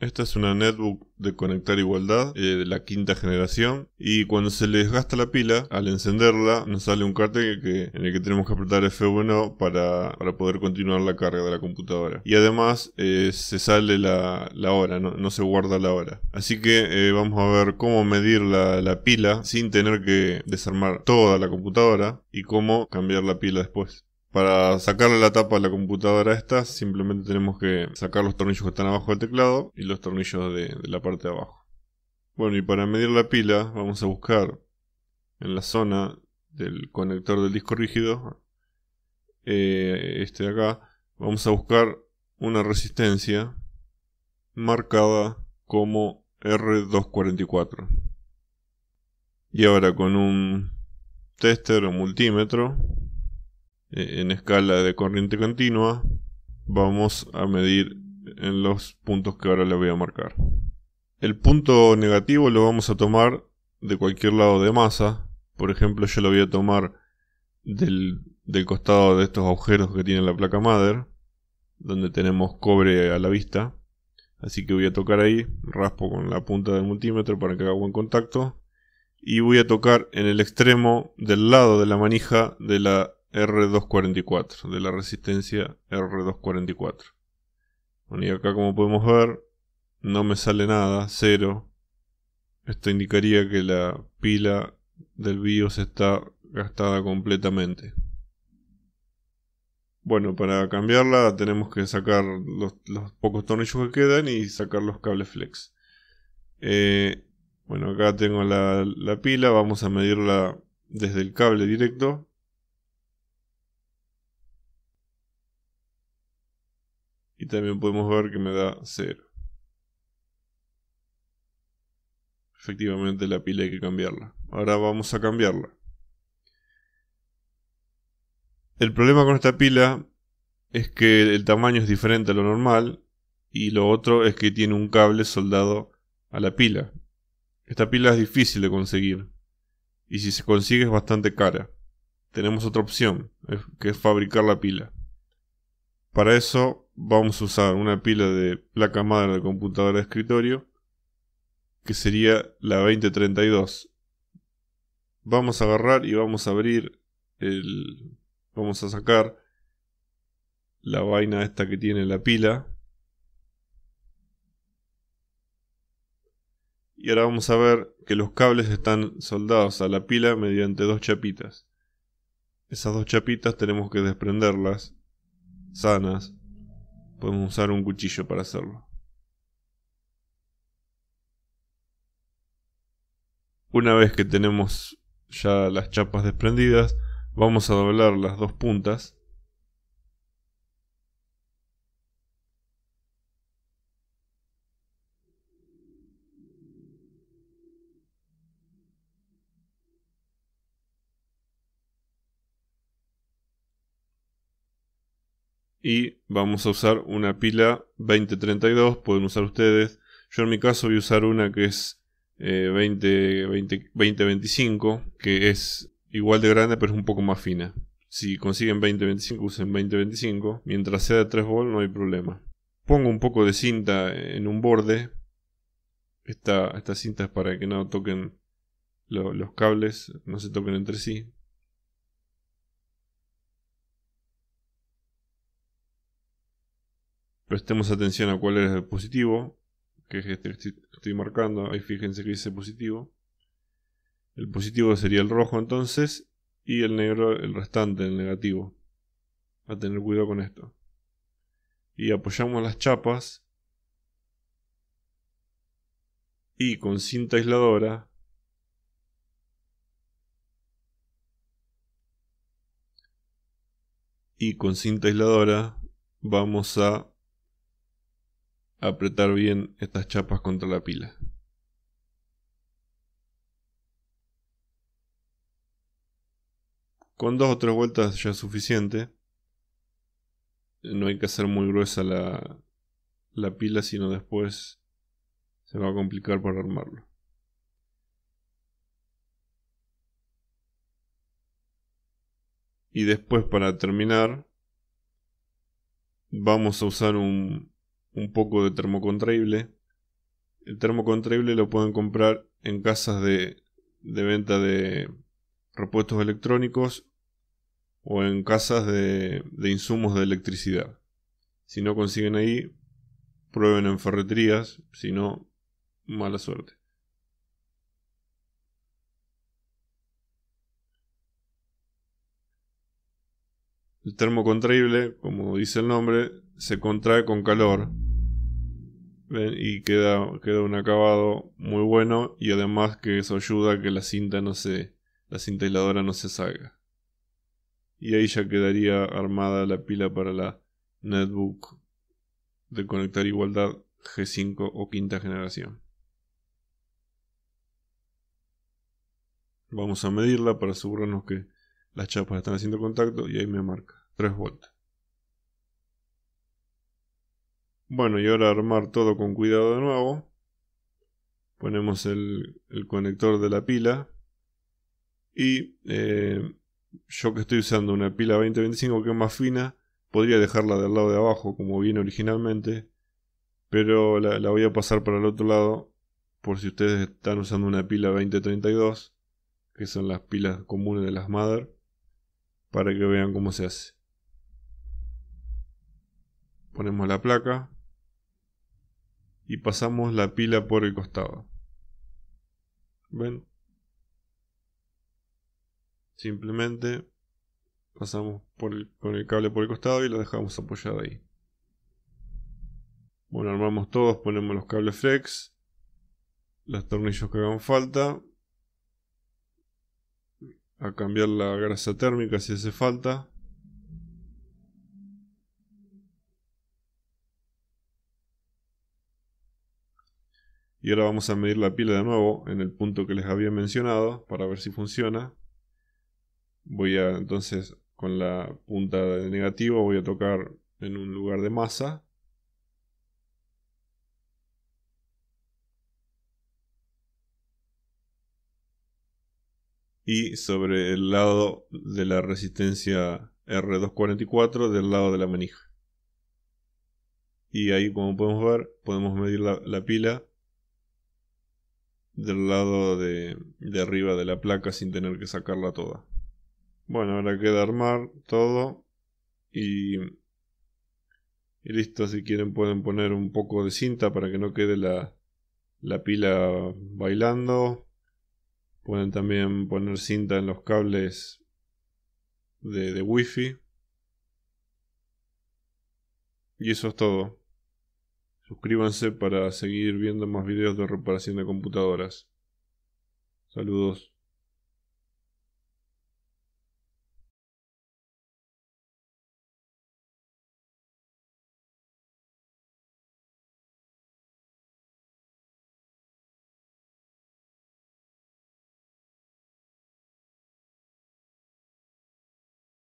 Esta es una netbook de conectar igualdad eh, de la quinta generación y cuando se le desgasta la pila, al encenderla nos sale un cartel en el que tenemos que apretar F1 para, para, poder continuar la carga de la computadora. Y además eh, se sale la, hora, no, se guarda la hora. Así que eh, vamos a ver cómo medir la pila sin tener que desarmar toda la computadora y cómo cambiar la pila después. Para sacarle la tapa a la computadora esta, simplemente tenemos que sacar los tornillos que están abajo del teclado y los tornillos de, la parte de abajo. Bueno, y para medir la pila vamos a buscar en la zona del conector del disco rígido, eh, este de acá, vamos a buscar una resistencia marcada como R244. Y ahora con un tester o multímetro eh, en escala de corriente continua, vamos a medir en los puntos que ahora le voy a marcar. El punto negativo lo vamos a tomar de cualquier lado de masa. Por ejemplo, yo lo voy a tomar del, costado de estos agujeros que tiene la placa madre, donde tenemos cobre a la vista. Así que voy a tocar ahí, raspo con la punta del multímetro para que haga buen contacto. Y voy a tocar en el extremo del lado de la manija de la R244, de la resistencia R244. y acá como podemos ver, no me sale nada, cero. Esto indicaría que la pila del BIOS está gastada completamente. Bueno, para cambiarla tenemos que sacar los, pocos tornillos que quedan y sacar los cables flex. Eh, bueno, acá tengo la pila, vamos a medirla desde el cable directo también podemos ver que me da 0. Efectivamente la pila hay que cambiarla. Ahora vamos a cambiarla. El problema con esta pila es que el tamaño es diferente a lo normal y lo otro es que tiene un cable soldado a la pila. Esta pila es difícil de conseguir y si se consigue es bastante cara. Tenemos otra opción, que es fabricar la pila. Para eso vamos a usar una pila de placa madre de computadora de escritorio, que sería la 2032. Vamos a agarrar y vamos a abrir el... Vamos a sacar la vaina esta que tiene la pila. Y ahora vamos a ver que los cables están soldados a la pila mediante dos chapitas. Esas dos chapitas tenemos que desprenderlas sanas Podemos usar un cuchillo para hacerlo. Una vez que tenemos ya las chapas desprendidas, vamos a doblar las dos puntas y vamos a usar una pila 2032, pueden usar ustedes. Yo en mi caso voy a usar una que es 20, 20, 2025, que es igual de grande pero es un poco más fina. Si consiguen 2025, usen 2025. Mientras sea de 3 v no hay problema. Pongo un poco de cinta en un borde. Esta, cinta es para que no toquen los cables, no se toquen entre sí. Prestemos atención a cuál es el positivo, que este que estoy marcando. Ahí fíjense que dice positivo. El positivo sería el rojo entonces y el negro el restante, el negativo. A tener cuidado con esto. Y apoyamos las chapas. Y con cinta aisladora. Y con cinta aisladora vamos a apretar bien estas chapas contra la pila. Con dos o tres vueltas ya es suficiente. No hay que hacer muy gruesa la, la pila, sino después se va a complicar para armarlo. Y después para terminar vamos a usar un, un poco de termocontraíble. El termocontraíble lo pueden comprar en casas de, venta de repuestos electrónicos o en casas de, de insumos de electricidad. Si no consiguen ahí, prueben en ferreterías, si no, mala suerte. El termocontraíble, como dice el nombre, se contrae con calor. Y queda, queda un acabado muy bueno y además que eso ayuda a que la cinta no se, la cinta aisladora no se salga. Y ahí ya quedaría armada la pila para la netbook de conectar igualdad G5 o quinta generación. Vamos a medirla para asegurarnos que las chapas están haciendo contacto y ahí me marca 3 voltios. Bueno, y ahora armar todo con cuidado de nuevo. Ponemos el, conector de la pila. Y eh, yo que estoy usando una pila 2025 que es más fina, podría dejarla del lado de abajo como viene originalmente. Pero la, voy a pasar para el otro lado por si ustedes están usando una pila 2032, que son las pilas comunes de las Mother, para que vean cómo se hace. Ponemos la placa y pasamos la pila por el costado. ¿Ven? Simplemente pasamos con el cable por el costado y lo dejamos apoyado ahí. Bueno, armamos todos, ponemos los cables flex, los tornillos que hagan falta, a cambiar la grasa térmica si hace falta. Y ahora vamos a medir la pila de nuevo en el punto que les había mencionado para ver si funciona. Voy a entonces con la punta de negativo voy a tocar en un lugar de masa. Y sobre el lado de la resistencia R244 del lado de la manija. Y ahí como podemos ver podemos medir la pila del lado de, arriba de la placa sin tener que sacarla toda. Bueno, ahora queda armar todo y, y listo, si quieren pueden poner un poco de cinta para que no quede la, pila bailando. Pueden también poner cinta en los cables de, de wifi. Y eso es todo. Suscríbanse para seguir viendo más videos de reparación de computadoras. Saludos.